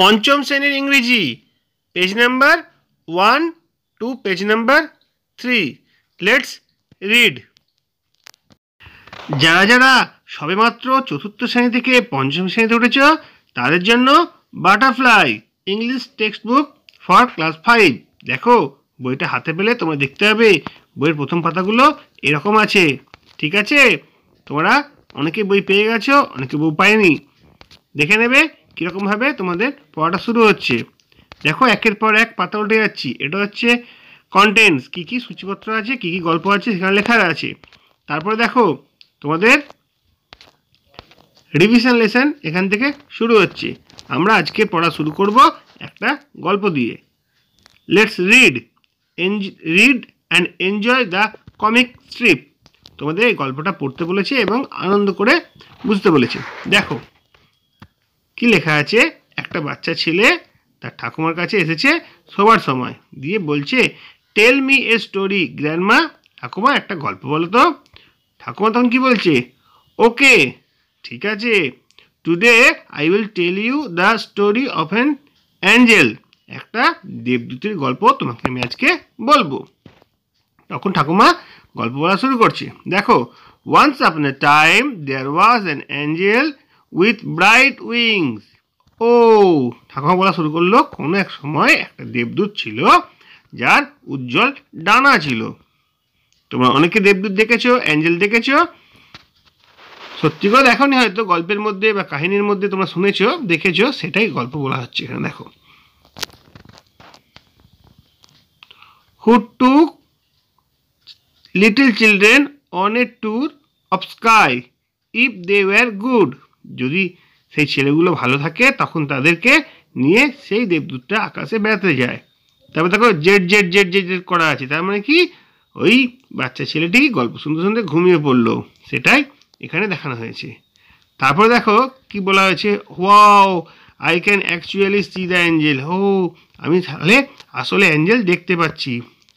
পঞ্চম শ্রেণীর ইংরেজি page number one two page number three let's read যারা যারা সবেমাত্র চতুর্থ শ্রেণী থেকে পঞ্চম শ্রেণীতে উঠেছ তাদের জন্য butterfly English textbook for class five দেখো বইটা হাতে পেলে তোমরা দেখতে হবে বইয়ের প্রথম পাতাগুলো এরকম আছে ঠিক আছে তোমরা অনেকে বই পেয়ে গেছো অনেকে বই পায়নি দেখে নেবে কীরকমভাবে তোমাদের পড়াটা শুরু হচ্ছে দেখো একের পর এক পাতা উঠে যাচ্ছি এটা হচ্ছে কন্টেন্টস কী কী সূচিপত্র আছে কী কী গল্প আছে সেখানে লেখা আছে তারপরে দেখো তোমাদের রিভিশন লেসন এখান থেকে শুরু হচ্ছে আমরা আজকে পড়া শুরু করব একটা গল্প দিয়ে let's read enjoy read and enjoy the comic strip তোমাদের এই গল্পটা পড়তে বলেছে এবং আনন্দ করে বুঝতে বলেছে দেখো কি লেখা আছে একটা বাচ্চা ছেলে তার ঠাকুমার কাছে এসেছে সবার সময় দিয়ে বলছে tell me a story grandma ঠাকুমা একটা গল্প বলো তো ঠাকুমা তখন কী বলছে ওকে ঠিক আছে today I will tell you the story of an angel একটা দেবদূতের গল্প তোমাকে আমি আজকে বলবো তখন ঠাকুমা গল্প বলা শুরু করছে দেখো once upon a time there was an angel with bright wings ও ঠাকুমা বলা শুরু করলো কোনো এক সময় একটা দেবদূত ছিল যার উজ্জ্বল ডানা ছিল তোমরা অনেকে দেবদূত দেখেছো অ্যাঞ্জেল দেখেছো সত্যি কথা এখনই হয়তো গল্পের মধ্যে বা কাহিনীর মধ্যে তোমরা শুনেছো দেখেছো সেটাই গল্প বলা হচ্ছে এখানে দেখো who two little children on a tour of sky if they were good যদি সেই ছেলেগুলো ভালো থাকে তখন তাদেরকে নিয়ে সেই দেবদূতটা আকাশে বেড়াতে যায় তারপর দেখো jet jet jet jet jet করা আছে তার মানে কি ওই বাচ্চা ছেলেটি গল্প শুনতে শুনতে ঘুমিয়ে পড়লো সেটাই এখানে দেখানো হয়েছে তারপর দেখো কি বলা হয়েছে wow I can actually see the angel হো আমি তাহলে আসলে অ্যাঞ্জেল দেখতে পাচ্ছি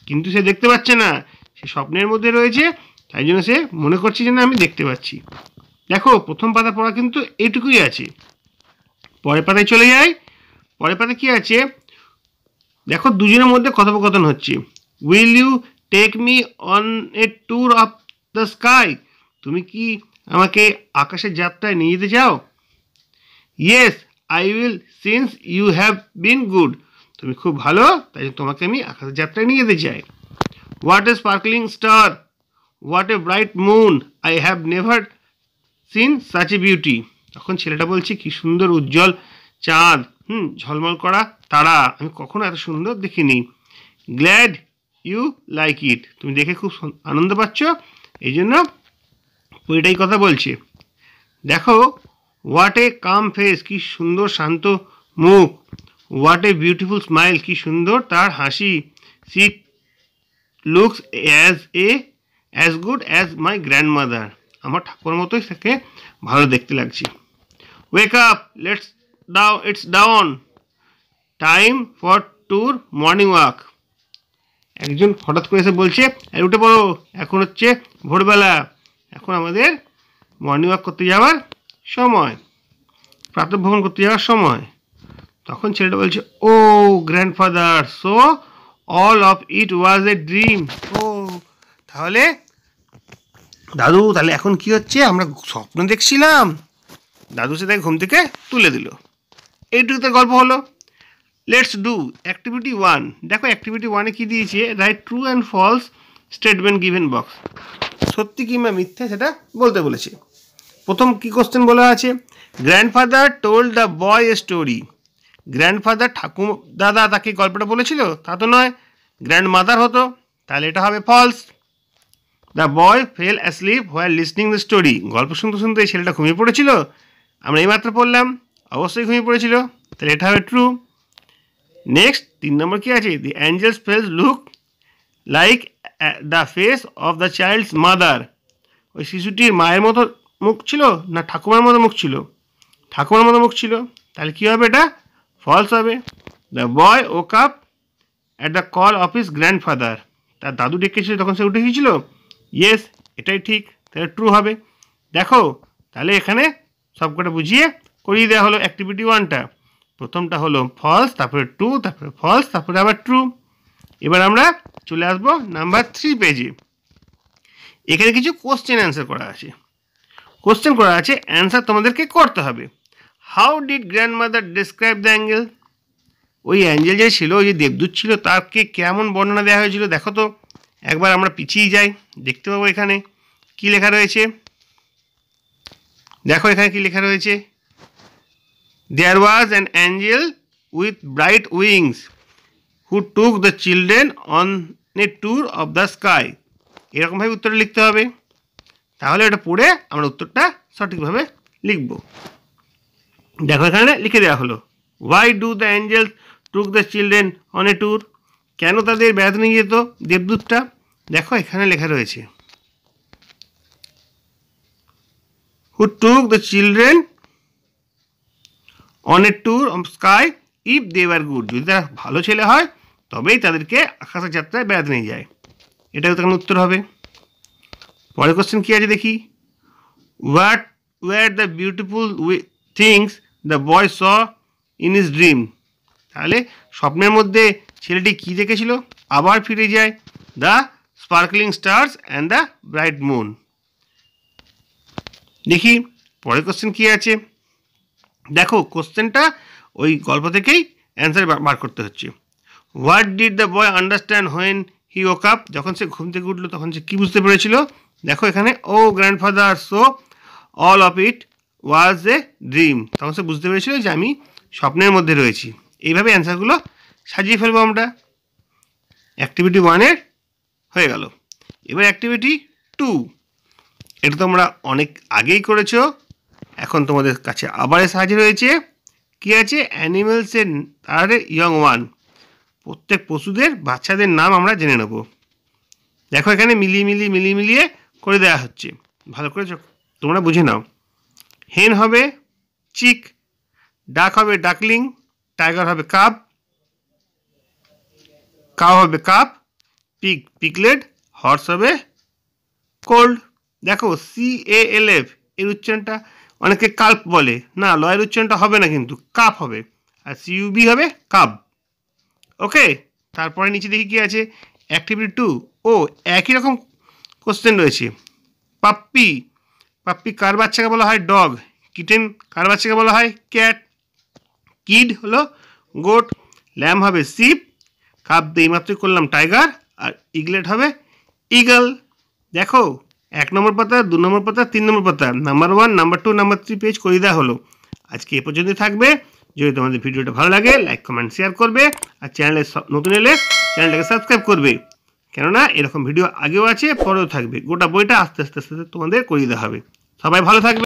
কিন্তু সে দেখতে পাচ্ছে না সে স্বপ্নের মধ্যে রয়েছে তাই জন্য সে মনে করছে যে না আমি দেখতে পাচ্ছি দেখো প্রথম পাতা পড়া কিন্তু এটুকুই আছে পরের পাতায় চলে যাই পরের পাতা কী আছে দেখো দুজনের মধ্যে কথোপকথন হচ্ছে will you take me on a tour of the sky তুমি কি আমাকে আকাশের যাত্রায় নিয়ে যেতে চাও yes I will since you have been good তুমি খুব ভালো তাই তোমাকে আমি আকাশের যাত্রায় নিয়ে যেতে চাই what a sparkling star what a bright moon I have never seen such a beauty তখন ছেলেটা বলছে কি সুন্দর উজ্জ্বল চাঁদ হুম ঝলমল করা তারা আমি কখনো এত সুন্দর দেখিনি গ্ল্যাড ইউ লাইক ইট তুমি দেখে খুব আনন্দ পাচ্ছ এই জন্য ওইটাই কথা বলছে দেখো হোয়াট এ কাম ফেস কি সুন্দর শান্ত মুখ হোয়াট এ বিউটিফুল স্মাইল কি সুন্দর তার হাসি she looks as a as good as my grandmother আমার ঠাকুর মতোই তাকে ভালো দেখতে লাগছে wake up let's dawn it's dawn time for tour morning walk একজন হঠাৎ করে এসে বলছে উঠে পড়ো এখন হচ্ছে ভোরবেলা এখন আমাদের মর্নিং ওয়াক করতে যাওয়ার সময় প্রাতভ্রমণ করতে যাওয়ার সময় তখন ছেলেটা বলছে oh grandfather so all of it was a dream ও তাহলে দাদু তাহলে এখন কি হচ্ছে আমরা স্বপ্ন দেখছিলাম দাদু সে তাকে ঘুম থেকে তুলে দিল এইটুকু তার গল্প হলো লেটস ডু অ্যাক্টিভিটি ওয়ান দেখো অ্যাক্টিভিটি ওয়ানে কী দিয়েছে right true and false statement given box সত্যি কিংবা মিথ্যে সেটা বলতে বলেছে প্রথম কি কোশ্চেন বলা আছে grandfather told the boy a story grandfather ঠাকুর দাদা তাকে গল্পটা বলেছিল তা তো নয় গ্র্যান্ড মাদার হতো তাহলে এটা হবে false the boy fell asleep where listening the story গল্প শুনতে শুনতে ছেলেটা ঘুমিয়ে পড়েছিল আমরা এইমাত্র পড়লাম অবশ্যই ঘুমিয়ে পড়েছিল তাহলে এটা হবে ট্রু নেক্সট তিন নম্বর কী আছে the angel's face look like the face of the child's mother ওই শিশুটির মায়ের মতো মুখ ছিল না ঠাকুমার মতো মুখ ছিল ঠাকুমার মতো মুখ ছিল তাহলে কী হবে এটা ফলস হবে the boy woke up at the call of his grandfather তার দাদু ডেকেছিল তখন সে উঠে গিয়েছিল ইয়েস এটাই ঠিক তাহলে ট্রু হবে দেখো তাহলে এখানে সবকটা বুঝিয়ে করিয়ে দেওয়া হলো অ্যাক্টিভিটি ওয়ানটা প্রথমটা হলো ফলস তারপরে ট্রু তারপরে ফলস তারপরে আবার ট্রু এবার আমরা চলে আসবো নাম্বার থ্রি পেজে এখানে কিছু কোশ্চেন অ্যান্সার করা আছে কোশ্চেন করা আছে অ্যান্সার তোমাদেরকে করতে হবে how did grandmother describe the angle ওই অ্যাঞ্জেল যে ছিল ওই যে দেবদূত ছিল তারকে কেমন বর্ণনা দেওয়া হয়েছিল দেখো তো একবার আমরা পিছিয়ে যাই দেখতে পাবো এখানে কি লেখা রয়েছে দেখো এখানে কি লেখা রয়েছে there was an angel with bright wings who took the children on a tour of the sky এরকমভাবে উত্তরটা লিখতে হবে তাহলে এটা পড়ে আমরা উত্তরটা সঠিকভাবে লিখব দেখো এখানে লিখে দেওয়া হলো why do the angel took the children on a tour কেন তাদের বেড়াতে নিয়ে যেত দেবদূতটা দেখো এখানে লেখা রয়েছে who took the children on a tour of sky if they were good যদি তারা ভালো ছেলে হয় তবেই তাদেরকে আকাশের যাত্রায় বেড়াতে নিয়ে যায় এটাও তখন উত্তর হবে পরের কোশ্চেন কী আছে দেখি what were the beautiful things the boy saw in his dream তাহলে স্বপ্নের মধ্যে ছেলেটি কি দেখেছিল আবার ফিরে যায় the sparkling stars and the bright moon দেখি পরের কোশ্চেন কী আছে দেখো কোশ্চেনটা ওই গল্প থেকেই অ্যান্সার বার করতে হচ্ছে what did the boy understand when he woke up যখন সে ঘুম থেকে উঠলো তখন সে কী বুঝতে পেরেছিল দেখো এখানে oh grandfather so all of it was a dream তখন সে বুঝতে পেরেছিল যে আমি স্বপ্নের মধ্যে রয়েছি এইভাবে অ্যান্সারগুলো সাজিয়ে ফেলবো আমরা অ্যাক্টিভিটি ওয়ানের হয়ে গেল এবার অ্যাক্টিভিটি টু এটা তোমরা অনেক আগেই করেছো এখন তোমাদের কাছে আবার সাহায্য রয়েছে কি আছে অ্যানিমেলসের তার ইয়ং ওয়ান প্রত্যেক পশুদের বাচ্চাদের নাম আমরা জেনে নেব দেখো এখানে মিলিয়ে মিলিয়ে মিলিয়ে মিলিয়ে করে দেওয়া হচ্ছে ভালো করেছ তোমরা বুঝে নাও হেন হবে চিক ডাক হবে ডাকলিং টাইগার হবে কাপ কাউ হবে কাপ পিক পিকলেট হর্স হবে কোল্ড দেখো সি এ এল এফ এর উচ্চারণটা অনেকে কাল্প বলে না লয়ের উচ্চারণটা হবে না কিন্তু কাপ হবে আর সিইউবি হবে কাপ ওকে তারপরে নিচে দেখি কী আছে অ্যাক্টিভিটি টু ও একই রকম কোশ্চেন রয়েছে পাপ্পি পাপ্পি কার বাচ্চাকে বলা হয় ডগ কিটেন কার বাচ্চাকে বলা হয় ক্যাট কিড হলো গোট ল্যাম হবে শিপ কাপ দিয়ে মাত্রই করলাম টাইগার আর ইগলেট হবে ইগল দেখো এক নম্বর পাতা দু নম্বর পাতা তিন নম্বর পাতা number one number two number three page করে দেওয়া হলো আজকে এ পর্যন্ত থাকবে যদি তোমাদের ভিডিওটা ভালো লাগে লাইক কমেন্ট শেয়ার করবে আর চ্যানেলে নতুন এলে চ্যানেলটাকে সাবস্ক্রাইব করবে কেননা এরকম ভিডিও আগেও আছে পরেও থাকবে গোটা বইটা আস্তে আস্তে আস্তে তোমাদের করিয়ে দেওয়া হবে সবাই ভালো থাকবে